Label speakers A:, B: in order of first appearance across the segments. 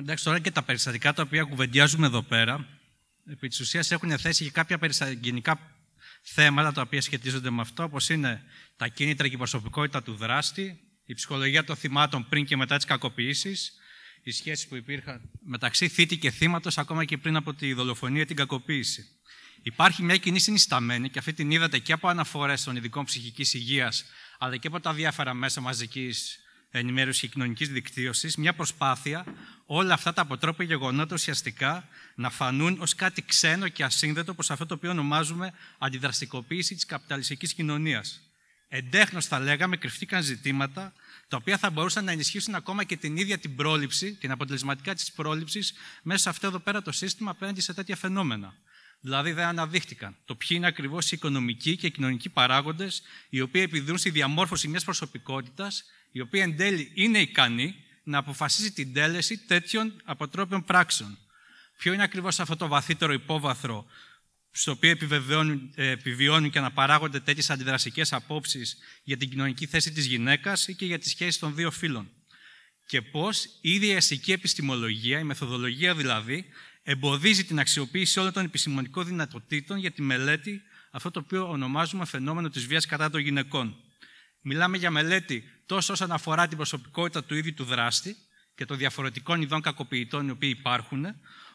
A: Εντάξει, τώρα και τα περιστατικά τα οποία κουβεντιάζουμε εδώ πέρα, επί της ουσίας έχουν θέσει και κάποια γενικά θέματα τα οποία σχετίζονται με αυτό, όπως είναι τα κίνητρα και η προσωπικότητα του δράστη, η ψυχολογία των θυμάτων πριν και μετά τις κακοποιήσεις, οι σχέσεις που υπήρχαν μεταξύ θήτη και θύματος, ακόμα και πριν από τη δολοφονία ή την κακοποίηση. Υπάρχει μια κοινή συνισταμένη, και αυτή την είδατε και από αναφορές των ειδικών ψυχικής υγείας, αλλά και από τα διάφορα μέσα μαζικής ενημέρωση και κοινωνικής δικτύωσης, μια προσπάθεια όλα αυτά τα αποτρόπια γεγονότα ουσιαστικά να φανούν ως κάτι ξένο και ασύνδετο προς αυτό το οποίο ονομάζουμε αντιδραστικοποίηση της καπιταλιστικής κοινωνίας. Εντέχνω, θα λέγαμε, κρυφτήκαν ζητήματα τα οποία θα μπορούσαν να ενισχύσουν ακόμα και την ίδια την πρόληψη, την αποτελεσματικά της πρόληψης, μέσα σε αυτό εδώ πέρα το σύστημα απέναντι σε τέτοια φαινόμενα. Δηλαδή, δεν αναδείχτηκαν το ποιοι είναι ακριβώς οι οικονομικοί και οι κοινωνικοί παράγοντες οι οποίοι επιδρούν στη διαμόρφωση μιας προσωπικότητας η οποία εν τέλει είναι ικανή να αποφασίζει την τέλεση τέτοιων αποτρόπιων πράξεων. Ποιο είναι ακριβώς αυτό το βαθύτερο υπόβαθρο στο οποίο ε, επιβιώνουν και αναπαράγονται τέτοιες αντιδρασικές απόψεις για την κοινωνική θέση της γυναίκας ή και για τις σχέσεις των δύο φύλων. Και πώς η ίδια η επιστημολογία, η μεθοδολογία δηλαδή, εμποδίζει την αξιοποίηση όλων των επιστημονικών δυνατοτήτων για τη μελέτη αυτό το οποίο ονομάζουμε φαινόμενο της βίας κατά των γυναικών. Μιλάμε για μελέτη τόσο όσον αφορά την προσωπικότητα του ίδιου του δράστη και των διαφορετικών ειδών κακοποιητών οι οποίοι υπάρχουν,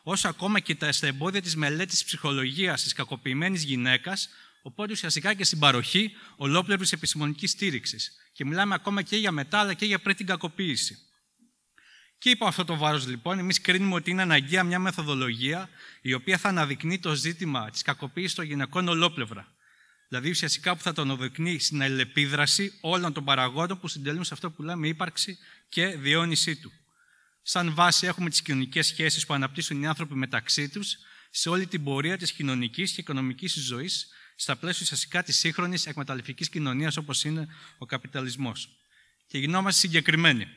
A: όσο ακόμα και τα εμπόδια της μελέτης ψυχολογίας της κακοποιημένης γυναίκας, οπότε ουσιαστικά και στην παροχή ολόκληρης επιστημονικής στήριξης. Και μιλάμε ακόμα και για μετά, αλλά και για πριν την κακοποίηση. Και υπό αυτό το βάρος, λοιπόν, εμείς κρίνουμε ότι είναι αναγκαία μια μεθοδολογία η οποία θα αναδεικνύει το ζήτημα της κακοποίησης των γυναικών ολόπλευρα. Δηλαδή ουσιαστικά που θα τον οδοκνεί στην αλληλεπίδραση όλων των παραγόντων που συντελούν σε αυτό που λέμε ύπαρξη και διόνυσή του. Σαν βάση έχουμε τις κοινωνικές σχέσεις που αναπτύσσουν οι άνθρωποι μεταξύ τους, σε όλη την πορεία της κοινωνικής και οικονομικής ζωής, στα πλαίσια ουσιαστικά της σύγχρονης εκμεταλλευτικής κοινωνίας όπως είναι ο καπιταλισμός. Και γινόμαστε συγκεκριμένοι.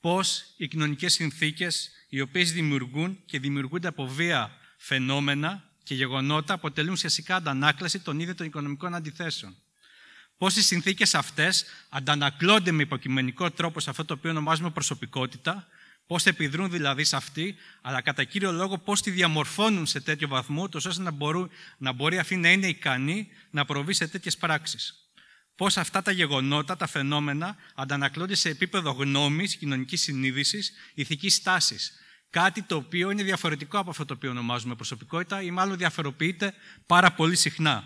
A: Πώς οι κοινωνικές συνθήκες οι οποίες δημιουργούν και δημιουργούνται από βία φαινόμενα και γεγονότα αποτελούν ουσιαστικά αντανάκλαση των ίδιων των οικονομικών αντιθέσεων. Πώς οι συνθήκες αυτές αντανακλώνται με υποκειμενικό τρόπο σε αυτό το οποίο ονομάζουμε προσωπικότητα, πώς επιδρούν δηλαδή σε αυτή, αλλά κατά κύριο λόγο πώς τη διαμορφώνουν σε τέτοιο βαθμό, ώστε να, μπορούν, να μπορεί αυτή να είναι ικανή να προβεί σε τέτοιες πράξεις. Πώς αυτά τα γεγονότα, τα φαινόμενα, αντανακλώνται σε επίπεδο γνώμης, κοινωνικής συνείδησης, ηθικής τάση, Κάτι το οποίο είναι διαφορετικό από αυτό το οποίο ονομάζουμε προσωπικότητα ή μάλλον διαφοροποιείται πάρα πολύ συχνά.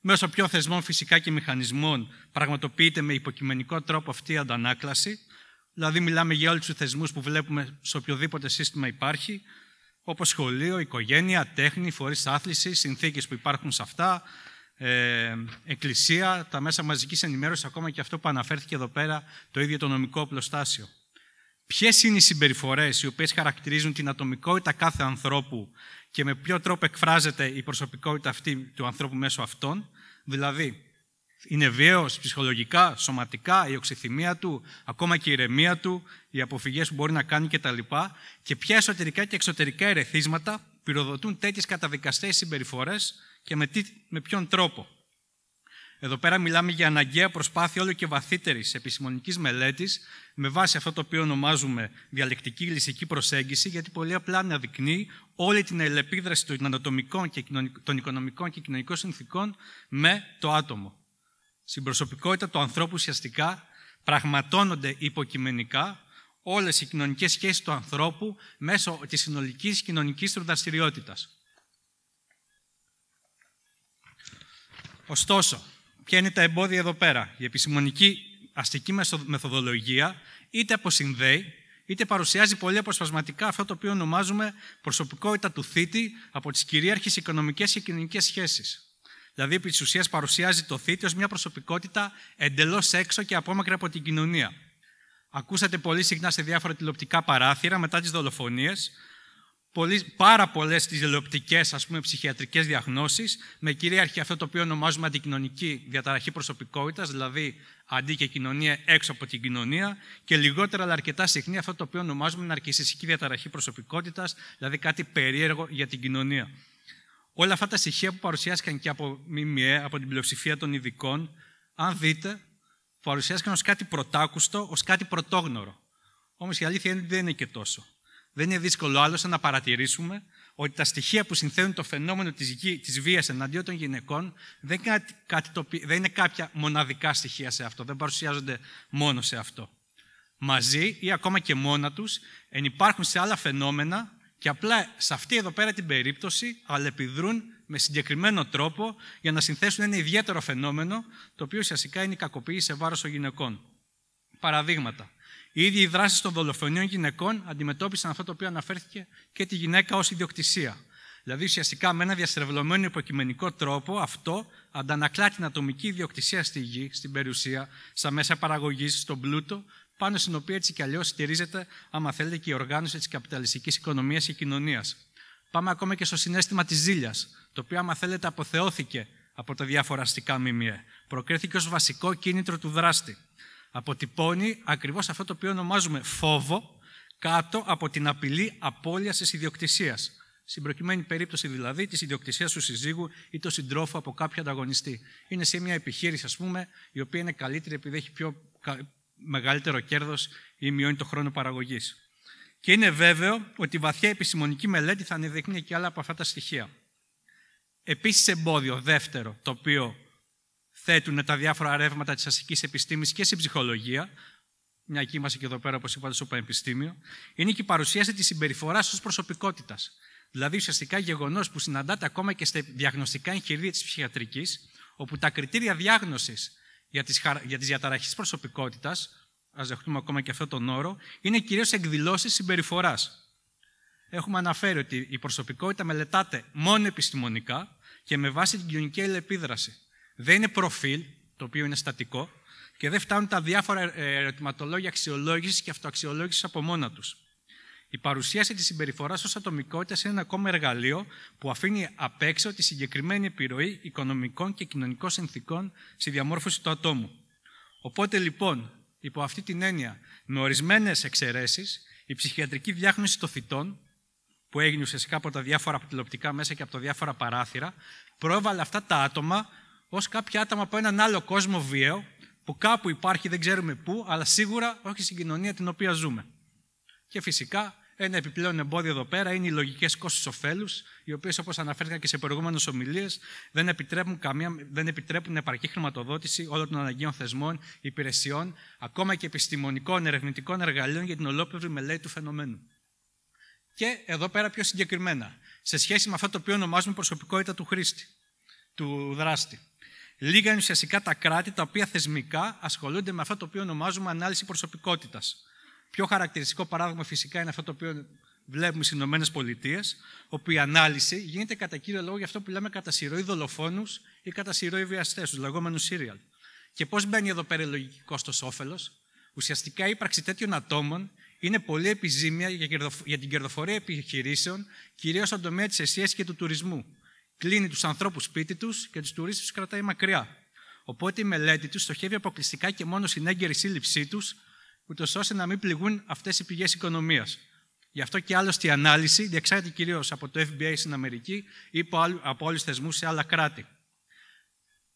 A: Μέσω ποιων θεσμών φυσικά και μηχανισμών πραγματοποιείται με υποκειμενικό τρόπο αυτή η αντανάκλαση, δηλαδή μιλάμε για όλους τους θεσμούς που βλέπουμε σε οποιοδήποτε σύστημα υπάρχει, όπως σχολείο, οικογένεια, τέχνη, φορείς άθλησης, συνθήκες που υπάρχουν σε αυτά, ε, εκκλησία, τα μέσα μαζικής ενημέρωσης, ακόμα και αυτό που αναφέρθηκε εδώ πέρα, το ίδιο το νομικό οπλοστάσιο ποιες είναι οι συμπεριφορές οι οποίες χαρακτηρίζουν την ατομικότητα κάθε ανθρώπου και με ποιο τρόπο εκφράζεται η προσωπικότητα αυτή του ανθρώπου μέσω αυτών, δηλαδή είναι βίαιος ψυχολογικά, σωματικά, η οξυθυμία του, ακόμα και η ηρεμία του, οι αποφυγές που μπορεί να κάνει κτλ. Και ποια εσωτερικά και εξωτερικά ερεθίσματα πυροδοτούν τέτοιες καταδικαστές συμπεριφορές και με, με ποιον τρόπο. Εδώ πέρα μιλάμε για αναγκαία προσπάθεια όλο και βαθύτερης επιστημονικής μελέτης με βάση αυτό το οποίο ονομάζουμε διαλεκτική λυσική προσέγγιση, γιατί πολύ απλά αναδεικνύει όλη την ελεπίδραση των ανατομικών και των οικονομικών και κοινωνικών συνθήκων με το άτομο. Στην προσωπικότητα του ανθρώπου ουσιαστικά πραγματώνονται υποκειμενικά όλες οι κοινωνικές σχέσεις του ανθρώπου μέσω της συνολικής κοινωνικής του δραστηριότητας. Ωστόσο, ποια είναι τα εμπόδια εδώ πέρα. Η επιστημονική αστική μεθοδολογία είτε αποσυνδέει, είτε παρουσιάζει πολύ αποσπασματικά αυτό το οποίο ονομάζουμε προσωπικότητα του θήτη από τις κυρίαρχες οικονομικές και κοινωνικές σχέσεις. Δηλαδή, επί της ουσίας, παρουσιάζει το θήτη ως μια προσωπικότητα εντελώς έξω και απόμακρη από την κοινωνία. Ακούσατε πολύ συχνά σε διάφορα τηλεοπτικά παράθυρα μετά τις δολοφονίες πάρα πολλές τηλεοπτικέ ας πούμε, ψυχιατρικές διαγνώσεις, με κυρίαρχη αυτό το οποίο ονομάζουμε αντικοινωνική διαταραχή προσωπικότητας, δηλαδή αντί και κοινωνία έξω από την κοινωνία, και λιγότερα αλλά αρκετά συχνή αυτό το οποίο ονομάζουμε ναρκιστική διαταραχή προσωπικότητας, δηλαδή κάτι περίεργο για την κοινωνία. Όλα αυτά τα στοιχεία που παρουσιάστηκαν και από ΜΜΕ, από την πλειοψηφία των ειδικών, αν δείτε, παρουσιάστηκαν ως κάτι πρωτάκουστο, ως κάτι πρωτόγνωρο. Όμως η αλήθεια είναι ότι δεν είναι και τόσο. Δεν είναι δύσκολο άλλωστε να παρατηρήσουμε ότι τα στοιχεία που συνθέτουν το φαινόμενο της, της βίας εναντίον των γυναικών δεν, κάτι, κάτι το, δεν είναι κάποια μοναδικά στοιχεία σε αυτό, δεν παρουσιάζονται μόνο σε αυτό. Μαζί ή ακόμα και μόνα τους ενυπάρχουν σε άλλα φαινόμενα και απλά σε αυτή εδώ πέρα την περίπτωση αλλεπιδρούν με συγκεκριμένο τρόπο για να συνθέσουν ένα ιδιαίτερο φαινόμενο το οποίο ουσιαστικά είναι η κακοποίηση σε βάρος των γυναικών. Παραδείγματα. Οι ίδιοι οι δράσεις των δολοφονιών γυναικών αντιμετώπισαν αυτό το οποίο αναφέρθηκε και τη γυναίκα ως ιδιοκτησία. Δηλαδή, ουσιαστικά με ένα διαστρεβλωμένο υποκειμενικό τρόπο, αυτό αντανακλά την ατομική ιδιοκτησία στη γη, στην περιουσία, στα μέσα παραγωγής, στον πλούτο, πάνω στην οποία έτσι κι αλλιώς στηρίζεται, άμα θέλετε, και η οργάνωση της καπιταλιστικής οικονομίας και κοινωνίας. Πάμε ακόμα και στο συνέστημα της ζήλιας, το οποίο, άμα θέλετε, αποθεώθηκε από τα διαφοραστικά αστικά Προκρίθηκε ως βασικό κίνητρο του δράστη αποτυπώνει ακριβώς αυτό το οποίο ονομάζουμε φόβο κάτω από την απειλή απώλειας της ιδιοκτησίας. Στην προκειμένη περίπτωση δηλαδή της ιδιοκτησίας του συζύγου ή του συντρόφου από κάποιο ανταγωνιστή. Είναι σε μια επιχείρηση, ας πούμε, η οποία είναι καλύτερη επειδή έχει πιο μεγαλύτερο κέρδος ή μειώνει το χρόνο παραγωγής. Και είναι βέβαιο ότι η βαθιά επιστημονική μελέτη θα ανεδεικνύει και άλλα από αυτά τα στοιχεία. Επίσης, εμπόδιο δεύτερο, το οποίο θέτουν τα διάφορα ρεύματα της αστικής επιστήμης και στην ψυχολογία, μια και είμαστε και εδώ πέρα, όπως είπατε, στο Πανεπιστήμιο, είναι και η παρουσίαση της συμπεριφοράς ως προσωπικότητας. Δηλαδή, ουσιαστικά γεγονός που συναντάται ακόμα και στα διαγνωστικά εγχειρίδια της ψυχιατρικής, όπου τα κριτήρια διάγνωσης για τις, χαρα... για τις διαταραχές προσωπικότητας, ας δεχτούμε ακόμα και αυτόν τον όρο, είναι κυρίως εκδηλώσεις συμπεριφοράς. Έχουμε αναφέρει ότι η προσωπικότητα μελετάται μόνο επιστημονικά και με βάση την κοινωνική αλληλεπίδραση. Δεν είναι προφίλ, το οποίο είναι στατικό, και δεν φτάνουν τα διάφορα ε, ερωτηματολόγια αξιολόγησης και αυτοαξιολόγησης από μόνα τους. Η παρουσίαση της συμπεριφοράς ως ατομικότητας είναι ένα ακόμα εργαλείο που αφήνει απ' έξω τη συγκεκριμένη επιρροή οικονομικών και κοινωνικών συνθήκων στη διαμόρφωση του ατόμου. Οπότε λοιπόν, υπό αυτή την έννοια, με ορισμένες εξαιρέσεις, η ψυχιατρική διάγνωση των θητών, που έγινε ουσιαστικά από τα διάφορα τηλεοπτικά μέσα και από τα διάφορα παράθυρα, πρόβαλε αυτά τα άτομα ως κάποια άτομα από έναν άλλο κόσμο βίαιο, που κάπου υπάρχει, δεν ξέρουμε πού, αλλά σίγουρα όχι στην κοινωνία την οποία ζούμε. Και φυσικά ένα επιπλέον εμπόδιο εδώ πέρα είναι οι λογικές κόστου ωφέλους, οι οποίες, όπως αναφέρθηκα και σε προηγούμενες ομιλίες, δεν επιτρέπουν, δεν επιτρέπουν επαρκή χρηματοδότηση όλων των αναγκαίων θεσμών, υπηρεσιών, ακόμα και επιστημονικών ερευνητικών εργαλείων για την ολόκληρη μελέτη του φαινομένου. Και εδώ πέρα πιο συγκεκριμένα, σε σχέση με αυτό το οποίο ονομάζουμε προσωπικότητα του χρήστη, του δράστη. Λίγα είναι ουσιαστικά τα κράτη τα οποία θεσμικά ασχολούνται με αυτό το οποίο ονομάζουμε ανάλυση προσωπικότητας. Πιο χαρακτηριστικό παράδειγμα φυσικά είναι αυτό το οποίο βλέπουμε στις Ηνωμένες Πολιτείες, όπου η ανάλυση γίνεται κατά κύριο λόγο για αυτό που λέμε κατά σειροή δολοφόνους ή κατά σειροή βιαστές, τους λεγόμενους serial. Και πώς μπαίνει εδώ πέρα λογική κόστος όφελος. Ουσιαστικά η ύπαρξη τέτοιων ατόμων είναι πολύ επιζήμια για την κερδοφορία επιχειρήσεων, κυρίως στον τομέα της αισία και του τουρισμού. Κλείνει τους ανθρώπους σπίτι τους και τους τουρίστες τους κρατάει μακριά. Οπότε η μελέτη τους στοχεύει αποκλειστικά και μόνο στην έγκαιρη σύλληψή τους, ούτως ώστε να μην πληγούν αυτές οι πηγές οικονομίας. Γι' αυτό και άλλωστε η ανάλυση διεξάγεται κυρίως από το FBI στην Αμερική ή από άλλου θεσμούς σε άλλα κράτη.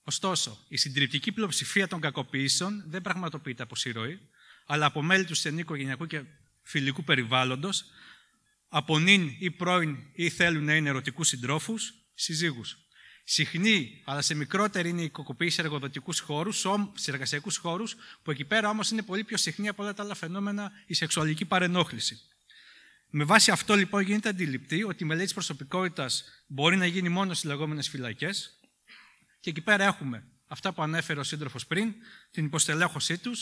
A: Ωστόσο, η απο αλλου θεσμους σε αλλα πλειοψηφία των κακοποιήσεων δεν πραγματοποιείται από συρροή, αλλά από μέλη του στενή οικογενειακού και φιλικού περιβάλλοντος, από νυν ή πρώην ή θέλουν να είναι ερωτικούς συντρόφους, συζύγους. Συχνή, αλλά σε μικρότερη είναι η οικοκοπή εργοδοτικούς χώρους, σε εργασιακούς χώρους, που εκεί πέρα όμως είναι πολύ πιο συχνή από όλα τα άλλα φαινόμενα η σεξουαλική παρενόχληση. Με βάση αυτό λοιπόν γίνεται αντιληπτή ότι η μελέτη προσωπικότητας μπορεί να γίνει μόνο στις λεγόμενες φυλακές. Και εκεί πέρα έχουμε αυτά που ανέφερε ο σύντροφος πριν, την υποστελέχωσή τους,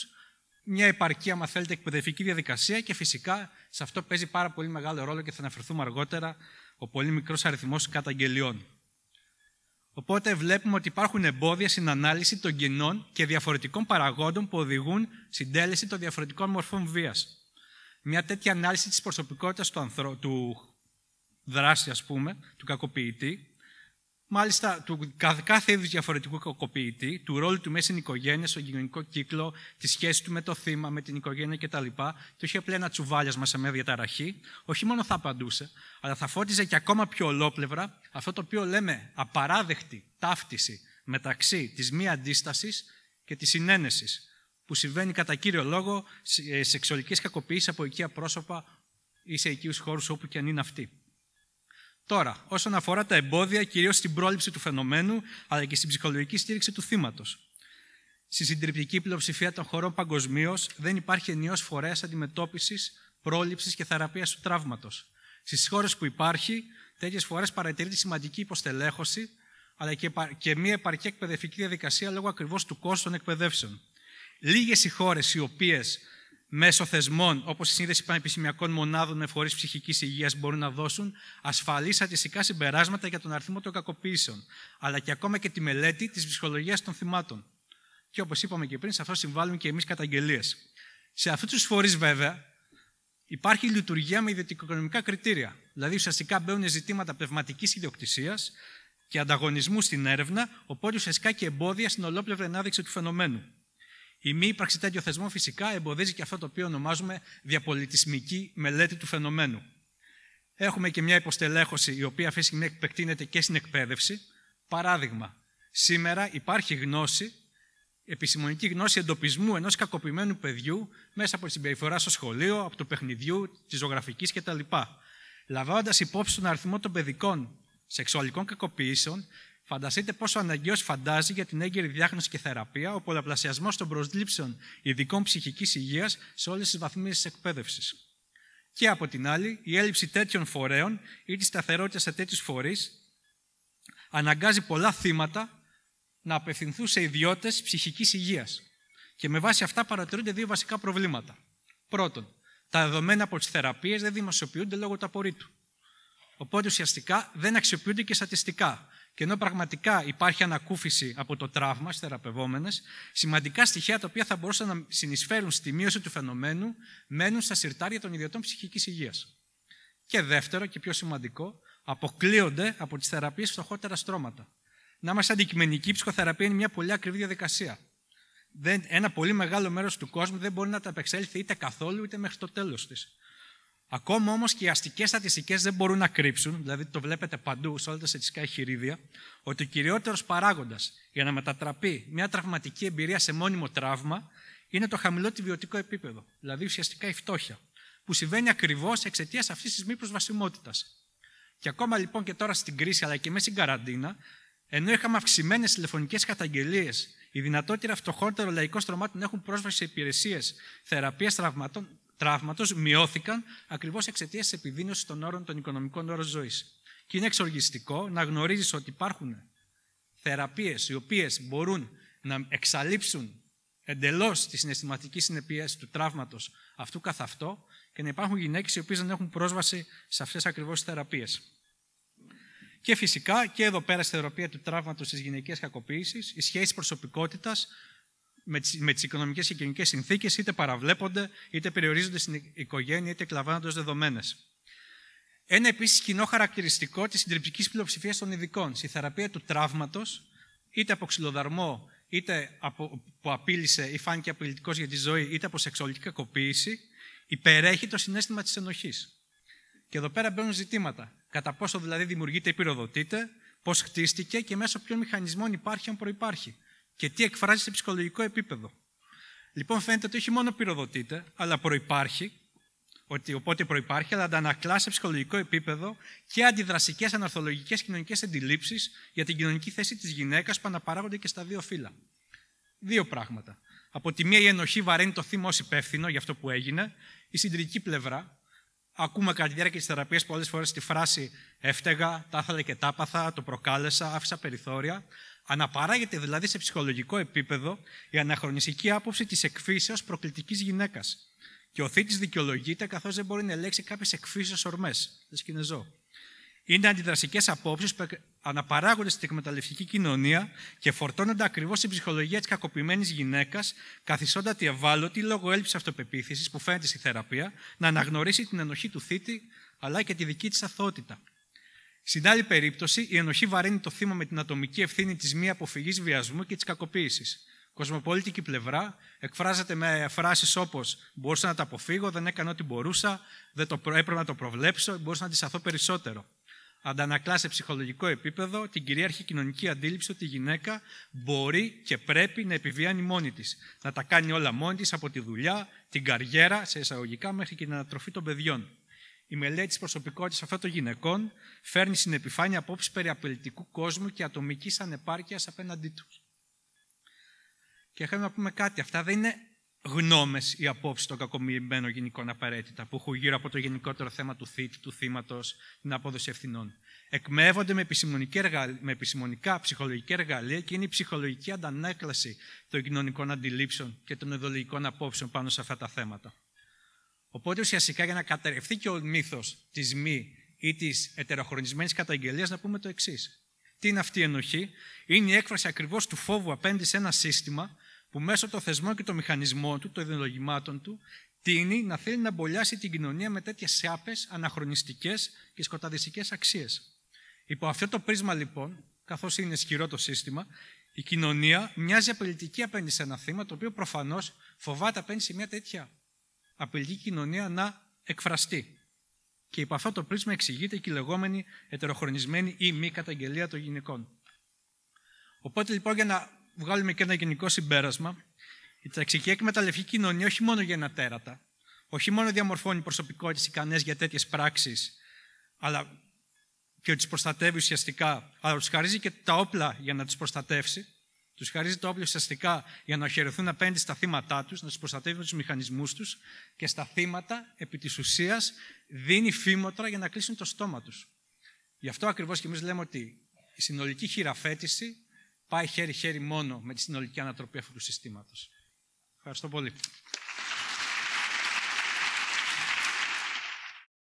A: μια επαρκή, αν θέλετε, εκπαιδευτική διαδικασία και φυσικά σε αυτό παίζει πάρα πολύ μεγάλο ρόλο και θα αναφερθούμε αργότερα ο πολύ μικρός αριθμός καταγγελιών. Οπότε βλέπουμε ότι υπάρχουν εμπόδια στην ανάλυση των κοινών και διαφορετικών παραγόντων που οδηγούν στην τέλεση των διαφορετικών μορφών βίας. Μια τέτοια ανάλυση της προσωπικότητας του, ανθρω... του δράση, ας πούμε, του κακοποιητή, μάλιστα του κάθε είδους διαφορετικού κακοποιητή, του ρόλου του μέσα στην οικογένεια, στον κοινωνικό κύκλο, τη σχέση του με το θύμα, με την οικογένεια κτλ. Και όχι απλά ένα τσουβάλιασμα σε μια διαταραχή, όχι μόνο θα απαντούσε, αλλά θα φώτιζε και ακόμα πιο ολόπλευρα αυτό το οποίο λέμε απαράδεκτη ταύτιση μεταξύ της μη αντίστασης και της συνένεσης, που συμβαίνει κατά κύριο λόγο ε, σεξουαλική κακοποίηση από οικία πρόσωπα ή σε οικίου χώρους όπου και αν είναι αυτή. Τώρα, όσον αφορά τα εμπόδια, κυρίως στην πρόληψη του φαινομένου, αλλά και στην ψυχολογική στήριξη του θύματος. Στη συντριπτική πλειοψηφία των χωρών παγκοσμίως δεν υπάρχει ενιαίος φορέας αντιμετώπισης, πρόληψης και θεραπείας του τραύματος. Στις χώρες που υπάρχει, τέτοιες φορές παρατηρείται σημαντική υποστελέχωση, αλλά και μια επαρκή εκπαιδευτική διαδικασία λόγω ακριβώς του κόστου των εκπαιδεύσεων. Λίγες οι χώρες οι οποίες μέσω θεσμών, όπως η σύνδεση πανεπιστημιακών μονάδων με φορείς ψυχικής υγείας, μπορούν να δώσουν ασφαλή στατιστικά συμπεράσματα για τον αριθμό των κακοποιήσεων, αλλά και ακόμα και τη μελέτη της ψυχολογίας των θυμάτων. Και όπως είπαμε και πριν, σε αυτό συμβάλλουν και εμείς καταγγελίες. Σε αυτούς τους φορείς, βέβαια, υπάρχει λειτουργία με ιδιωτικοοικονομικά κριτήρια. Δηλαδή, ουσιαστικά μπαίνουν ζητήματα πνευματικής ιδιοκτησίας και ανταγωνισμού στην έρευνα, οπότε ουσιαστικά και εμπόδια στην ολόπλευρη ανάδειξη του φαινομένου. Η μη ύπαρξη τέτοιου θεσμού φυσικά εμποδίζει και αυτό το οποίο ονομάζουμε διαπολιτισμική μελέτη του φαινομένου. Έχουμε και μια υποστελέχωση η οποία αυτή τη επεκτείνεται και στην εκπαίδευση. Παράδειγμα, σήμερα υπάρχει γνώση, επιστημονική γνώση εντοπισμού ενός κακοποιημένου παιδιού μέσα από τη συμπεριφορά στο σχολείο, από το παιχνιδιού, της ζωγραφικής κτλ. Λαμβάνοντας υπόψη τον αριθμό των παιδικών σεξουαλικών κακοποιήσεων, Φανταστείτε πόσο αναγκαίος φαντάζει για την έγκαιρη διάγνωση και θεραπεία ο πολλαπλασιασμός των προσλήψεων ειδικών ψυχικής υγείας σε όλες τις βαθμίδε της εκπαίδευσης. Και από την άλλη, η έλλειψη τέτοιων φορέων ή τη σταθερότητα σε τέτοιους φορείς αναγκάζει πολλά θύματα να απευθυνθούν σε ιδιώτες ψυχικής υγείας. Και με βάση αυτά παρατηρούνται δύο βασικά προβλήματα. Πρώτον, τα δεδομένα από τις θεραπείες δεν δημοσιοποιούνται λόγω του απορρίτου. Οπότε ουσιαστικά δεν αξιοποιούνται και στατιστικά. Και ενώ πραγματικά υπάρχει ανακούφιση από το τραύμα στις θεραπευόμενες, σημαντικά στοιχεία τα οποία θα μπορούσαν να συνεισφέρουν στη μείωση του φαινομένου μένουν στα συρτάρια των ιδιωτών ψυχικής υγείας. Και δεύτερο και πιο σημαντικό, αποκλείονται από τις θεραπείες φτωχότερα στρώματα. Να είμαστε αντικειμενικοί, η ψυχοθεραπεία είναι μια πολύ ακριβή διαδικασία. ένα πολύ μεγάλο μέρος του κόσμου δεν μπορεί να τα απεξέλθει είτε καθόλου είτε μέχρι το τέλος της. Ακόμα όμως και οι αστικές στατιστικές δεν μπορούν να κρύψουν, δηλαδή το βλέπετε παντού σε όλα τα στατιστικά εγχειρίδια, ότι ο κυριότερος παράγοντας για να μετατραπεί μια τραυματική εμπειρία σε μόνιμο τραύμα είναι το χαμηλό τη βιωτικό επίπεδο, δηλαδή ουσιαστικά η φτώχεια, που συμβαίνει ακριβώς εξαιτίας αυτής της μη προσβασιμότητας. Και ακόμα λοιπόν και τώρα στην κρίση, αλλά και μέσα στην καραντίνα, ενώ είχαμε αυξημένες τηλεφωνικές καταγγελίες, οι δυνατότητα φτωχότερων λαϊκών στρωμάτων έχουν πρόσβαση σε υπηρεσίες θεραπείας τραυματών, τραύματος μειώθηκαν ακριβώς εξαιτίας της επιδείνωσης των όρων των οικονομικών όρων ζωής. Και είναι εξοργιστικό να γνωρίζεις ότι υπάρχουν θεραπείες οι οποίες μπορούν να εξαλείψουν εντελώς τη συναισθηματική συνεπία του τραύματος αυτού καθ' αυτό και να υπάρχουν γυναίκες οι οποίες δεν έχουν πρόσβαση σε αυτές ακριβώς τις θεραπείες. Και φυσικά και εδώ πέρα στη θεραπεία του τραύματος τη γυναικεία κακοποίηση, η σχέση προσωπικότητας με τις, οικονομικέ οικονομικές και κοινωνικές συνθήκες είτε παραβλέπονται, είτε περιορίζονται στην οικογένεια, είτε εκλαμβάνονται ως δεδομένες. Ένα επίσης κοινό χαρακτηριστικό της συντριπτικής πλειοψηφίας των ειδικών στη θεραπεία του τραύματος, είτε από ξυλοδαρμό, είτε από, που απείλησε ή φάνηκε απειλητικός για τη ζωή, είτε από σεξουαλική κακοποίηση, υπερέχει το συνέστημα της ενοχής. Και εδώ πέρα μπαίνουν ζητήματα. Κατά πόσο δηλαδή δημιουργείται ή πυροδοτείται, πώς χτίστηκε και μέσω ποιων μηχανισμών υπάρχει αν προπάρχει και τι εκφράζει σε ψυχολογικό επίπεδο. Λοιπόν, φαίνεται ότι όχι μόνο πυροδοτείται, αλλά προπάρχει, ότι οπότε προπάρχει, αλλά αντανακλά σε ψυχολογικό επίπεδο και αντιδρασικές, αναρθολογικές κοινωνικές αντιλήψεις για την κοινωνική θέση της γυναίκας που αναπαράγονται και στα δύο φύλλα. Δύο πράγματα. Από τη μία, η ενοχή βαραίνει το θύμα ως υπεύθυνο για αυτό που έγινε, η συντηρητική πλευρά. Ακούμε κατά τη διάρκεια της θεραπείας πολλές φορές τη φράση Έφταιγα, τα ήθελα και τα πάθα, το προκάλεσα, άφησα περιθώρια. Αναπαράγεται δηλαδή σε ψυχολογικό επίπεδο η αναχρονιστική άποψη της εκφύσεως προκλητικής γυναίκας. Και ο θήτης δικαιολογείται καθώς δεν μπορεί να ελέγξει κάποιες εκφύσεως ορμές. Δε Κινεζό. Είναι αντιδραστικές απόψεις που αναπαράγονται στην εκμεταλλευτική κοινωνία και φορτώνονται ακριβώς στην ψυχολογία της κακοποιημένης γυναίκας, καθισόντα τη ευάλωτη λόγω έλλειψης αυτοπεποίθησης που φαίνεται στη θεραπεία να αναγνωρίσει την ενοχή του θήτη αλλά και τη δική της αθότητα. Στην άλλη περίπτωση, η ενοχή βαρύνει το θύμα με την ατομική ευθύνη της μη αποφυγής βιασμού και της κακοποίησης. Κοσμοπολιτική πλευρά εκφράζεται με φράσεις όπως Μπορούσα να τα αποφύγω, δεν έκανα ό,τι μπορούσα, δεν το, έπρεπε να το προβλέψω, μπορούσα να αντισταθώ περισσότερο. Αντανακλά σε ψυχολογικό επίπεδο την κυρίαρχη κοινωνική αντίληψη ότι η γυναίκα μπορεί και πρέπει να επιβιάνει μόνη της. Να τα κάνει όλα μόνη της από τη δουλειά, την καριέρα, σε εισαγωγικά, μέχρι και την ανατροφή των παιδιών. Η μελέτη της προσωπικότητας αυτών των γυναικών φέρνει στην επιφάνεια απόψεις περί απελητικού κόσμου και ατομικής ανεπάρκειας απέναντί τους. Και θέλω να πούμε κάτι. Αυτά δεν είναι γνώμες ή απόψεις των κακομοιημένων γυναικών απαραίτητα, που έχουν γύρω από το γενικότερο θέμα του θήτη, του θύματος, την απόδοση ευθυνών. Εκμεύονται με, με επιστημονικά ψυχολογικά εργαλεία και είναι η ψυχολογική αντανάκλαση των κοινωνικών αντιλήψεων και των ειδωλογικών απόψεων πάνω σε αυτά τα θέματα. Οπότε ουσιαστικά για να καταρρευθεί και ο μύθος της μη ή της ετεροχρονισμένης καταγγελίας, να πούμε το εξής. Τι είναι αυτή η ενοχή, Είναι η έκφραση ακριβώς του φόβου απέναντι σε ένα σύστημα που μέσω των θεσμών και των μηχανισμών του, των ιδεολογημάτων του, τίνει να θέλει να μπολιάσει την κοινωνία με τέτοιες σάπε, αναχρονιστικές και σκοταδιστικές αξίες. Υπό αυτό το πρίσμα, λοιπόν, καθώς είναι ισχυρό το σύστημα, η κοινωνία μοιάζει απελητική απέναντι σε ένα θύμα, το οποίο προφανώς φοβάται απέναντι σε μια τέτοια απειλεί κοινωνία να εκφραστεί. Και υπό αυτό το πρίσμα εξηγείται και η λεγόμενη ετεροχρονισμένη ή μη καταγγελία των γυναικών. Οπότε λοιπόν για να βγάλουμε και ένα γενικό συμπέρασμα, η ταξική εκμεταλλευτική κοινωνία όχι μόνο για ένα τέρατα, όχι μόνο διαμορφώνει προσωπικότητες ικανές για τέτοιες πράξεις, αλλά και τις προστατεύει ουσιαστικά, αλλά τους χαρίζει και τα όπλα για να τις προστατεύσει, τους χαρίζει το όπλο ουσιαστικά για να χαιρεθούν απέναντι στα θύματα τους, να τους προστατεύει τους μηχανισμούς τους και στα θύματα, επί της ουσίας, δίνει φήμοτρα για να κλείσουν το στόμα τους. Γι' αυτό ακριβώς και εμείς λέμε ότι η συνολική χειραφέτηση πάει χέρι-χέρι μόνο με τη συνολική ανατροπή αυτού του συστήματος. Ευχαριστώ πολύ.